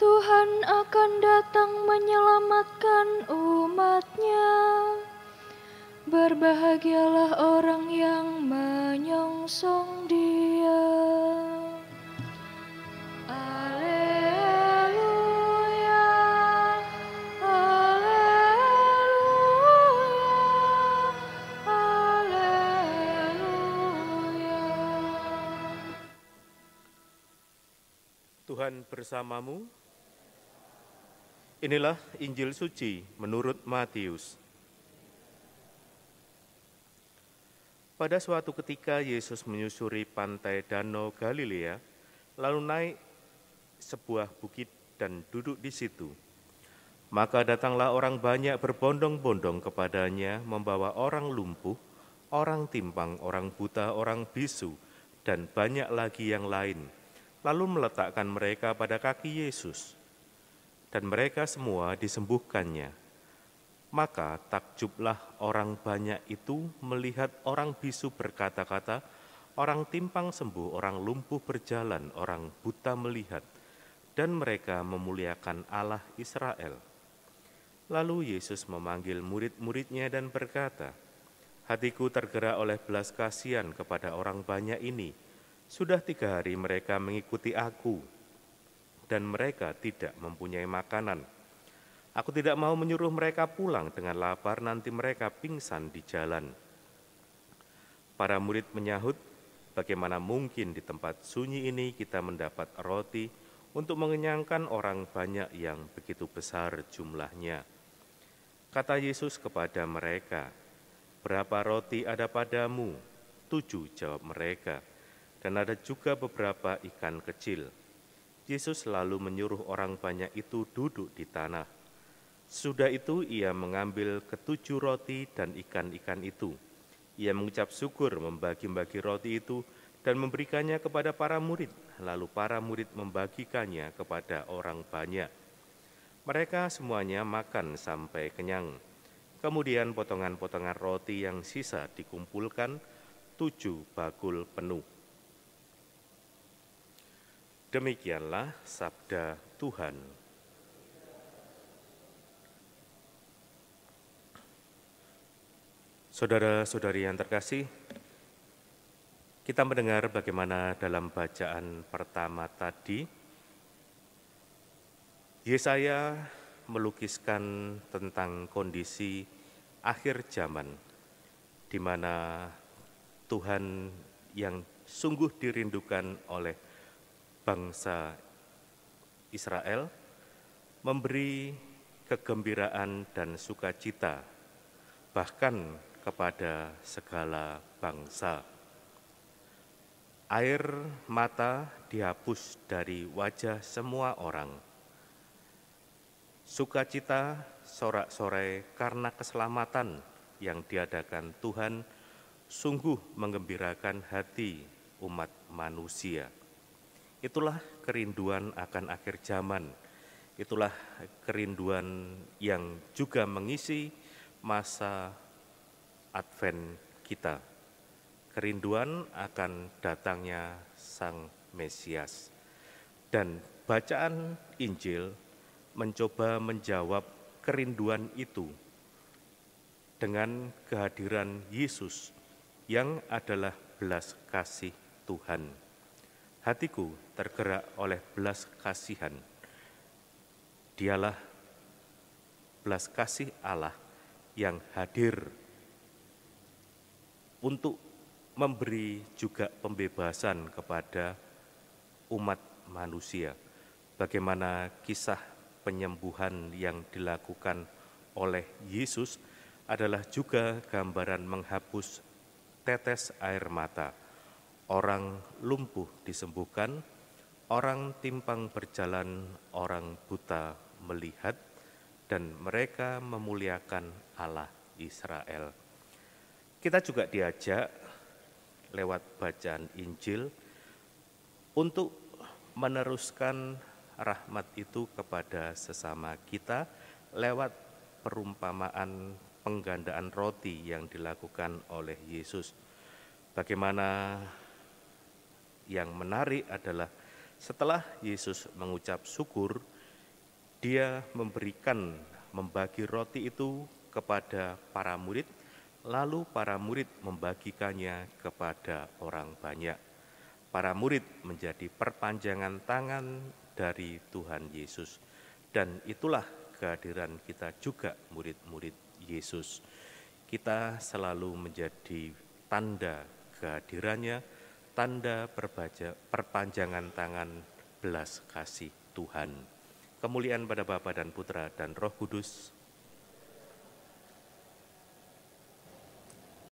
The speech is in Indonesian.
Tuhan akan datang menyelamatkan umatnya. Berbahagialah orang yang menyongsong dia. Tuhan bersamamu Inilah Injil suci menurut Matius. Pada suatu ketika Yesus menyusuri pantai Danau Galilea, lalu naik sebuah bukit dan duduk di situ. Maka datanglah orang banyak berbondong-bondong kepadanya membawa orang lumpuh, orang timpang, orang buta, orang bisu, dan banyak lagi yang lain. Lalu meletakkan mereka pada kaki Yesus dan mereka semua disembuhkannya. Maka takjublah orang banyak itu melihat orang bisu berkata-kata, orang timpang sembuh, orang lumpuh berjalan, orang buta melihat, dan mereka memuliakan Allah Israel. Lalu Yesus memanggil murid-muridnya dan berkata, Hatiku tergerak oleh belas kasihan kepada orang banyak ini. Sudah tiga hari mereka mengikuti aku, dan mereka tidak mempunyai makanan. Aku tidak mau menyuruh mereka pulang dengan lapar, nanti mereka pingsan di jalan. Para murid menyahut, bagaimana mungkin di tempat sunyi ini kita mendapat roti untuk mengenyangkan orang banyak yang begitu besar jumlahnya. Kata Yesus kepada mereka, Berapa roti ada padamu? Tujuh jawab mereka, dan ada juga beberapa ikan kecil.' Yesus selalu menyuruh orang banyak itu duduk di tanah. Sudah itu ia mengambil ketujuh roti dan ikan-ikan itu. Ia mengucap syukur membagi-bagi roti itu dan memberikannya kepada para murid. Lalu para murid membagikannya kepada orang banyak. Mereka semuanya makan sampai kenyang. Kemudian potongan-potongan roti yang sisa dikumpulkan tujuh bakul penuh. Demikianlah sabda Tuhan. Saudara-saudari yang terkasih, kita mendengar bagaimana dalam bacaan pertama tadi, Yesaya melukiskan tentang kondisi akhir zaman, di mana Tuhan yang sungguh dirindukan oleh bangsa Israel memberi kegembiraan dan sukacita bahkan kepada segala bangsa. Air mata dihapus dari wajah semua orang. Sukacita sorak-sorai karena keselamatan yang diadakan Tuhan sungguh mengembirakan hati umat manusia. Itulah kerinduan akan akhir zaman. Itulah kerinduan yang juga mengisi masa Advent kita. Kerinduan akan datangnya Sang Mesias. Dan bacaan Injil mencoba menjawab kerinduan itu dengan kehadiran Yesus yang adalah belas kasih Tuhan hatiku tergerak oleh belas kasihan. Dialah belas kasih Allah yang hadir untuk memberi juga pembebasan kepada umat manusia. Bagaimana kisah penyembuhan yang dilakukan oleh Yesus adalah juga gambaran menghapus tetes air mata orang lumpuh disembuhkan, orang timpang berjalan, orang buta melihat, dan mereka memuliakan Allah Israel. Kita juga diajak lewat bacaan Injil untuk meneruskan rahmat itu kepada sesama kita lewat perumpamaan penggandaan roti yang dilakukan oleh Yesus. Bagaimana yang menarik adalah setelah Yesus mengucap syukur, dia memberikan, membagi roti itu kepada para murid, lalu para murid membagikannya kepada orang banyak. Para murid menjadi perpanjangan tangan dari Tuhan Yesus, dan itulah kehadiran kita juga, murid-murid Yesus. Kita selalu menjadi tanda kehadirannya tanda perbaja, perpanjangan tangan belas kasih Tuhan. Kemuliaan pada Bapa dan Putra dan Roh Kudus,